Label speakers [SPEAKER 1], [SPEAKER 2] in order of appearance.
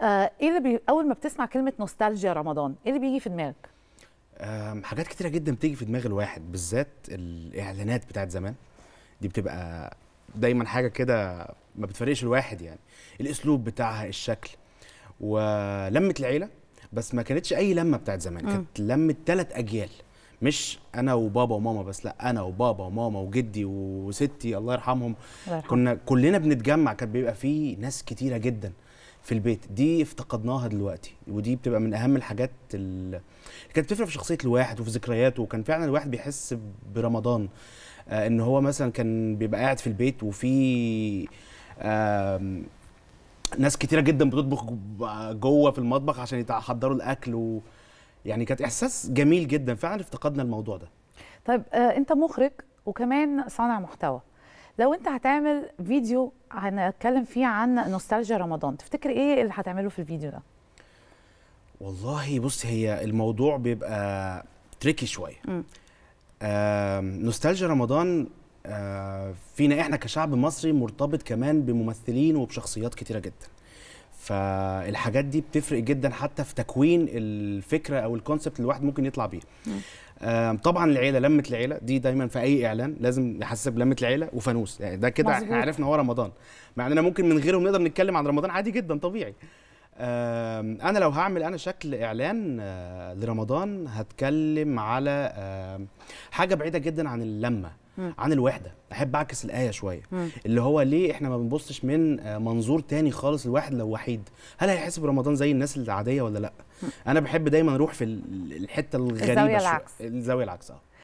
[SPEAKER 1] آه، ايه اللي بي... اول ما بتسمع كلمه نوستالجيا رمضان ايه اللي بيجي في دماغك
[SPEAKER 2] حاجات كتيره جدا بتيجي في دماغ الواحد بالذات الاعلانات بتاعت زمان دي بتبقى دايما حاجه كده ما بتفرقش الواحد يعني الاسلوب بتاعها الشكل ولمه العيله بس ما كانتش اي لمه بتاعت زمان كانت لمه ثلاث اجيال مش انا وبابا وماما بس لا انا وبابا وماما وجدي وستي الله يرحمهم الله يرحم. كنا كلنا بنتجمع كان بيبقى فيه ناس كتيره جدا في البيت دي افتقدناها دلوقتي ودي بتبقى من اهم الحاجات اللي كانت بتفرق في شخصيه الواحد وفي ذكرياته وكان فعلا الواحد بيحس برمضان آه ان هو مثلا كان بيبقى قاعد في البيت وفي آه ناس كتيره جدا بتطبخ جوه في المطبخ عشان يحضروا الاكل و يعني كانت احساس جميل جدا فعلا افتقدنا الموضوع ده
[SPEAKER 1] طيب آه انت مخرج وكمان صانع محتوى لو انت هتعمل فيديو هنتكلم فيه عن نوستالجيا رمضان تفتكر ايه اللي هتعمله في الفيديو ده
[SPEAKER 2] والله بص هي الموضوع بيبقى تريكي شويه نوستالجيا رمضان آه فينا احنا كشعب مصري مرتبط كمان بممثلين وبشخصيات كتيره جدا فالحاجات دي بتفرق جدا حتى في تكوين الفكره او الكونسبت اللي الواحد ممكن يطلع بيه طبعا العيله لمه العيله دي دايما في اي اعلان لازم نحسب لمه العيله وفانوس يعني ده كده احنا عرفنا هو رمضان مع اننا ممكن من غيرهم نقدر نتكلم عن رمضان عادي جدا طبيعي انا لو هعمل انا شكل اعلان آه، لرمضان هتكلم على حاجه بعيده جدا عن اللمه عن الوحده احب اعكس الايه شويه اللي هو ليه احنا ما بنبصش من آه، منظور تاني خالص الواحد لو وحيد هل هيحس برمضان زي الناس العاديه ولا لا انا بحب دايما اروح في الحته الغريبه الزاويه العكس الزاويه العكس اه